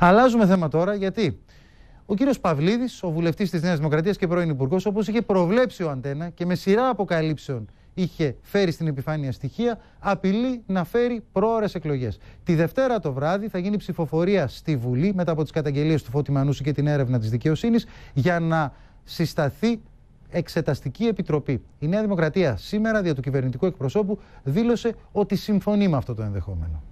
Αλλάζουμε θέμα τώρα γιατί ο κύριος Παυλίδης, ο βουλευτής της Νέας Δημοκρατίας και πρώην Υπουργός, όπως είχε προβλέψει ο Αντένα και με σειρά αποκαλύψεων είχε φέρει στην επιφάνεια στοιχεία, απειλεί να φέρει πρόορε εκλογές. Τη Δευτέρα το βράδυ θα γίνει ψηφοφορία στη Βουλή μετά από τις καταγγελίες του Φώτη Μανούση και την έρευνα της δικαιοσύνης για να συσταθεί Εξεταστική Επιτροπή. Η Νέα Δημοκρατία σήμερα, δια του κυβερνητικού εκπροσώπου, δήλωσε ότι συμφωνεί με αυτό το ενδεχόμενο.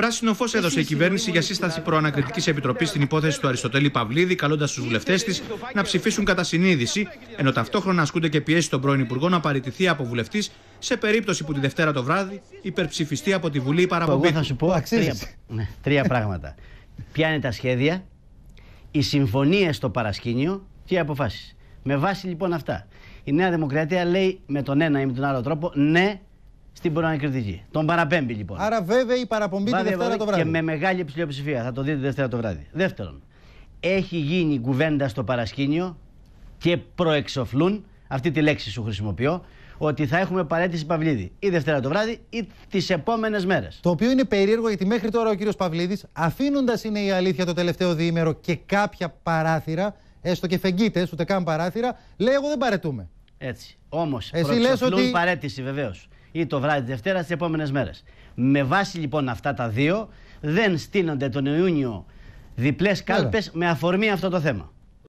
Πράσινο φως έδωσε η κυβέρνηση για σύσταση προανακριτικής επιτροπής στην υπόθεση του Αριστοτέλη Παυλίδη, καλώντας τους βουλευτές της να ψηφίσουν κατά συνείδηση, ενώ ταυτόχρονα ασκούνται και πιέσεις τον πρώην Υπουργό να παραιτηθεί από βουλευτής σε περίπτωση που τη Δευτέρα το βράδυ υπερψηφιστεί από τη Βουλή η παραπομπή. Εγώ θα σου πω τρία, ναι, τρία πράγματα. Ποια είναι τα σχέδια, οι συμφωνίες στο παρασκήνιο και οι αποφάσεις. Με βάση λοιπόν αυτά. Η Νέα Δημοκρατία λέει με τον ένα ή με τον άλλο τρόπο ναι στην προανακριτική Τον παραπέμπει λοιπόν. Άρα βέβαια η παραπομπή τη Δευτέρα το βράδυ. Και με μεγάλη πλειοψηφία. Θα το δείτε Δευτέρα το βράδυ. Δεύτερον, έχει γίνει κουβέντα στο παρασκήνιο και προεξοφλούν, αυτή τη λέξη σου χρησιμοποιώ, ότι θα έχουμε παρέτηση Παυλίδη ή Δευτέρα το βράδυ ή τις επόμενες μέρες. Το οποίο είναι περίεργο γιατί μέχρι τώρα ο κύριος Παυλίδης, αφήνοντας είναι η αλήθεια το τελευταίο διήμερο και κάποια παράθυρα, έστω και φεγγίτες, ούτε καν παράθυρα, λέει: Εγώ δεν παρετούμε. Έτσι. Όμως προεξοφλούν ότι... παρέτηση βεβαίως ή το βράδυ Δευτέρας τις επόμενες μέρες. Με βάση λοιπόν αυτά τα δύο, δεν στείνονται τον Ιούνιο διπλές κάλπες με αφορμή αυτό το θέμα.